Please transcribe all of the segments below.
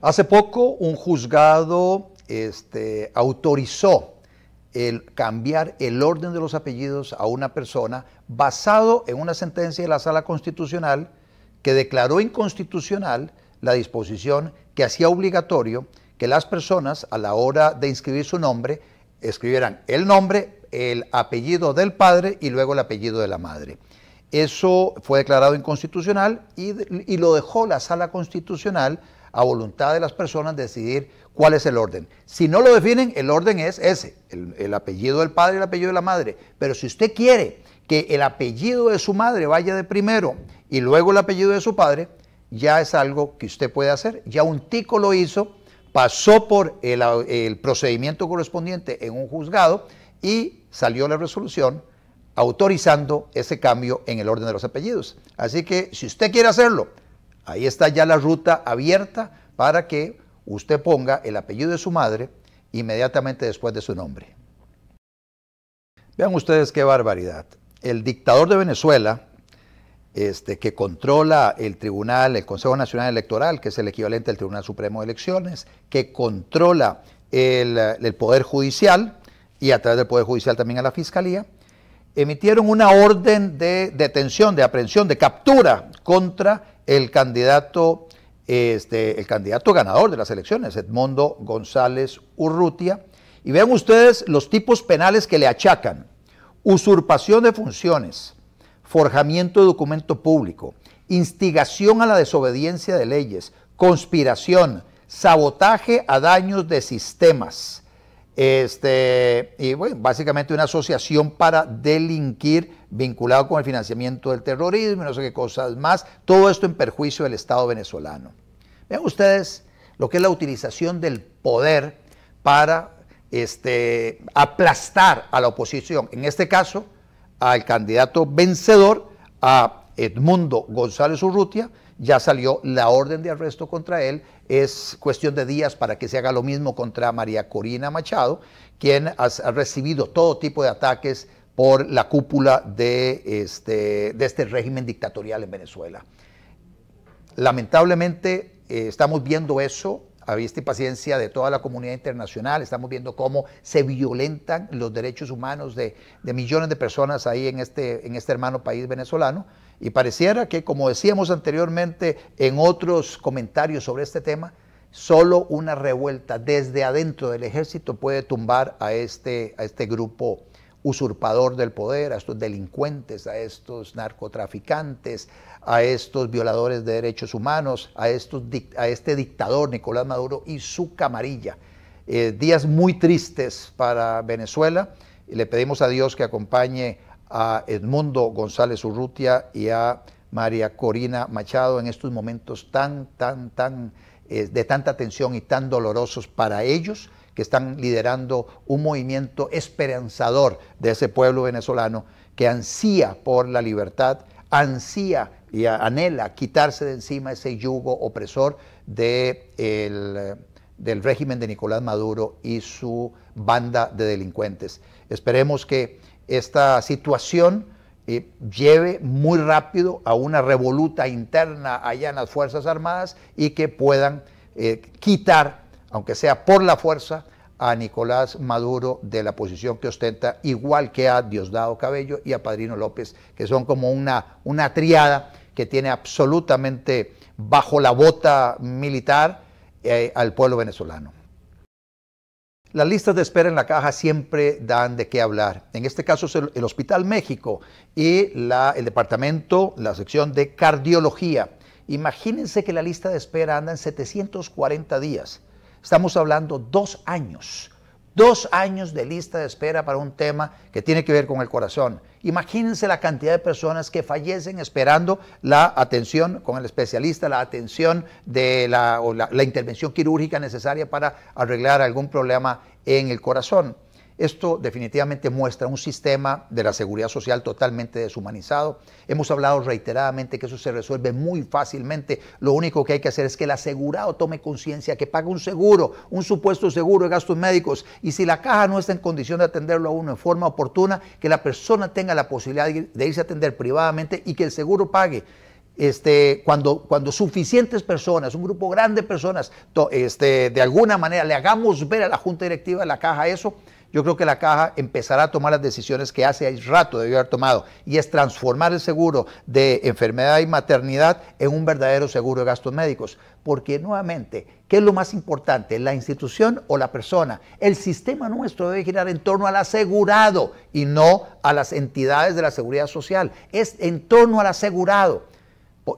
Hace poco un juzgado este, autorizó el cambiar el orden de los apellidos a una persona basado en una sentencia de la Sala Constitucional que declaró inconstitucional la disposición que hacía obligatorio que las personas a la hora de inscribir su nombre escribieran el nombre, el apellido del padre y luego el apellido de la madre. Eso fue declarado inconstitucional y lo dejó la sala constitucional a voluntad de las personas decidir cuál es el orden. Si no lo definen, el orden es ese, el, apellido del padre y el apellido de la madre. Pero si usted quiere que el apellido de su madre vaya de primero y luego el apellido de su padre, ya es algo que usted puede hacer. Ya un tico lo hizo, pasó por el procedimiento correspondiente en un juzgado y salió la resolución autorizando ese cambio en el orden de los apellidos. Así que si usted quiere hacerlo, Ahí está ya la ruta abierta para que usted ponga el apellido de su madre inmediatamente después de su nombre. Vean ustedes qué barbaridad. El dictador de Venezuela, este, que controla el Tribunal, el Consejo Nacional Electoral, que es el equivalente al Tribunal Supremo de Elecciones, que controla el, el Poder Judicial y a través del Poder Judicial también a la Fiscalía, emitieron una orden de detención, de aprehensión, de captura contra el candidato, este, el candidato ganador de las elecciones, Edmundo González Urrutia. Y vean ustedes los tipos penales que le achacan. Usurpación de funciones, forjamiento de documento público, instigación a la desobediencia de leyes, conspiración, sabotaje a daños de sistemas, este, y bueno, básicamente una asociación para delinquir vinculado con el financiamiento del terrorismo y no sé qué cosas más, todo esto en perjuicio del Estado venezolano. Vean ustedes lo que es la utilización del poder para este, aplastar a la oposición, en este caso al candidato vencedor, a Edmundo González Urrutia, ya salió la orden de arresto contra él es cuestión de días para que se haga lo mismo contra María Corina Machado, quien ha, recibido todo tipo de ataques por la cúpula de este, este régimen dictatorial en Venezuela. Lamentablemente eh, estamos viendo eso a vista y paciencia de toda la comunidad internacional. Estamos viendo cómo se violentan los derechos humanos de, millones de personas ahí en este, este hermano país venezolano. Y pareciera que, como decíamos anteriormente en otros comentarios sobre este tema, solo una revuelta desde adentro del ejército puede tumbar a este, a este grupo usurpador del poder, a estos delincuentes, a estos narcotraficantes, a estos violadores de derechos humanos, a, estos, a este dictador Nicolás Maduro y su camarilla. Eh, días muy tristes para Venezuela. Y le pedimos a Dios que acompañe a Edmundo González Urrutia y a María Corina Machado en estos momentos tan, tan, tan, eh, de tanta tensión y tan dolorosos para ellos que están liderando un movimiento esperanzador de ese pueblo venezolano que ansía por la libertad, ansía y anhela quitarse de encima ese yugo opresor de del régimen de Nicolás Maduro y su banda de delincuentes. Esperemos que esta situación eh, lleve muy rápido a una revoluta interna allá en las Fuerzas Armadas y que puedan eh, quitar, aunque sea por la fuerza, a Nicolás Maduro de la posición que ostenta, igual que a Diosdado Cabello y a Padrino López, que son como una, una triada que tiene absolutamente bajo la bota militar eh, al pueblo venezolano. Las listas de espera en la caja siempre dan de qué hablar. En este caso es el, Hospital México y el departamento, la sección de cardiología. Imagínense que la lista de espera anda en 740 días. Estamos hablando dos años Dos años de lista de espera para un tema que tiene que ver con el corazón. Imagínense la cantidad de personas que fallecen esperando la atención con el especialista, la atención de la, o la intervención quirúrgica necesaria para arreglar algún problema en el corazón. Esto definitivamente muestra un sistema de la seguridad social totalmente deshumanizado. Hemos hablado reiteradamente que eso se resuelve muy fácilmente. Lo único que hay que hacer es que el asegurado tome conciencia, que pague un seguro, un supuesto seguro de gastos médicos. Y si la caja no está en condición de atenderlo a uno en forma oportuna, que la persona tenga la posibilidad de irse a atender privadamente y que el seguro pague. Este, cuando, cuando, suficientes personas, un grupo grande de personas, este, de alguna manera le hagamos ver a la Junta Directiva de la Caja eso, yo creo que la caja empezará a tomar las decisiones que hace rato debió haber tomado, y es transformar el seguro de enfermedad y maternidad en un verdadero seguro de gastos médicos. Porque nuevamente, ¿qué es lo más importante? ¿La institución o la persona? El sistema nuestro debe girar en torno al asegurado y no a las entidades de la seguridad social. Es en torno al asegurado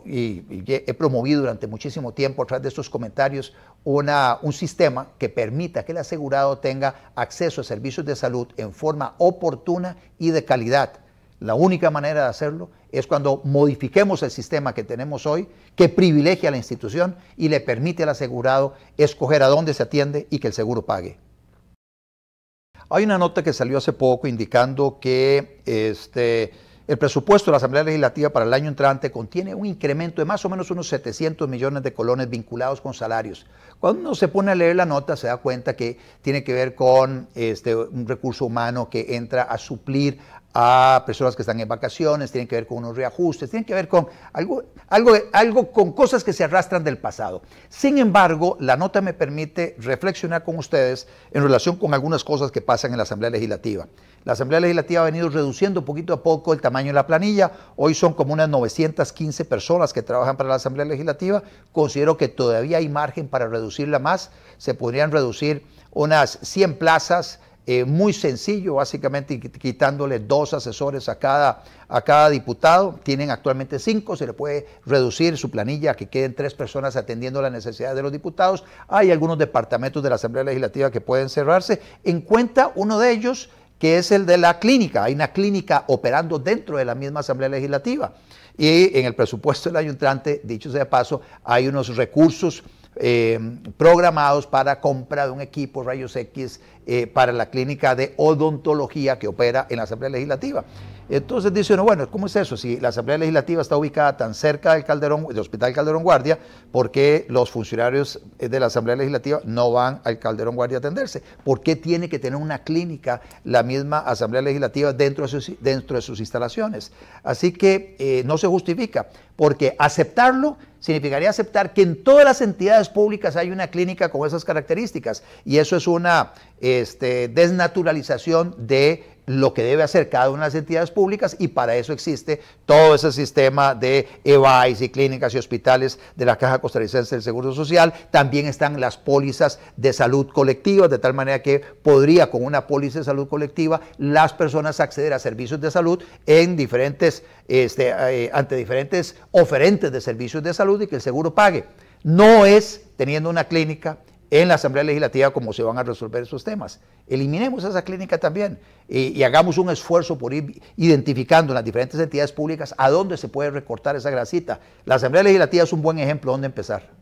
y, he promovido durante muchísimo tiempo, a través de estos comentarios, una, un sistema que permita que el asegurado tenga acceso a servicios de salud en forma oportuna y de calidad. La única manera de hacerlo es cuando modifiquemos el sistema que tenemos hoy, que privilegia a la institución y le permite al asegurado escoger a dónde se atiende y que el seguro pague. Hay una nota que salió hace poco indicando que este, el presupuesto de la Asamblea Legislativa para el año entrante contiene un incremento de más o menos unos 700 millones de colones vinculados con salarios. Cuando uno se pone a leer la nota se da cuenta que tiene que ver con este, un recurso humano que entra a suplir a personas que están en vacaciones, tienen que ver con unos reajustes, tienen que ver con algo, algo, algo con cosas que se arrastran del pasado. Sin embargo, la nota me permite reflexionar con ustedes en relación con algunas cosas que pasan en la Asamblea Legislativa. La Asamblea Legislativa ha venido reduciendo poquito a poco el tamaño de la planilla. Hoy son como unas 915 personas que trabajan para la Asamblea Legislativa. Considero que todavía hay margen para reducirla más. Se podrían reducir unas 100 plazas eh, muy sencillo, básicamente quitándole dos asesores a cada, a cada diputado. Tienen actualmente cinco, se le puede reducir su planilla a que queden tres personas atendiendo las necesidades de los diputados. Hay algunos departamentos de la Asamblea Legislativa que pueden cerrarse. En cuenta uno de ellos, que es el de la clínica. Hay una clínica operando dentro de la misma Asamblea Legislativa. Y en el presupuesto del ayuntante dicho sea paso, hay unos recursos Em, programados para compra de un equipo rayos X eh, para la clínica de odontología que opera en la Asamblea Legislativa. Entonces dice uno, bueno, ¿cómo es eso? Si la Asamblea Legislativa está ubicada tan cerca del Calderón, del Hospital Calderón Guardia, ¿por qué los funcionarios eh, de la Asamblea Legislativa no van al Calderón Guardia a atenderse? ¿Por qué tiene que tener una clínica la misma Asamblea Legislativa dentro de sus, instalaciones? Así que eh, no se justifica, porque aceptarlo significaría aceptar que en todas las entidades públicas hay una clínica con esas características, y eso es una este, desnaturalización de lo que debe hacer cada una de las entidades públicas y para eso existe todo ese sistema de EVAIS y clínicas y hospitales de la Caja Costarricense del Seguro Social. También están las pólizas de salud colectiva, de tal manera que podría con una póliza de salud colectiva las personas acceder a servicios de salud en diferentes, este, eh, ante diferentes oferentes de servicios de salud y que el seguro pague. No es teniendo una clínica, en la Asamblea Legislativa cómo se van a resolver esos temas. Eliminemos esa clínica también eh, y hagamos un esfuerzo por ir identificando en las diferentes entidades públicas a dónde se puede recortar esa grasita. La Asamblea Legislativa es un buen ejemplo donde empezar.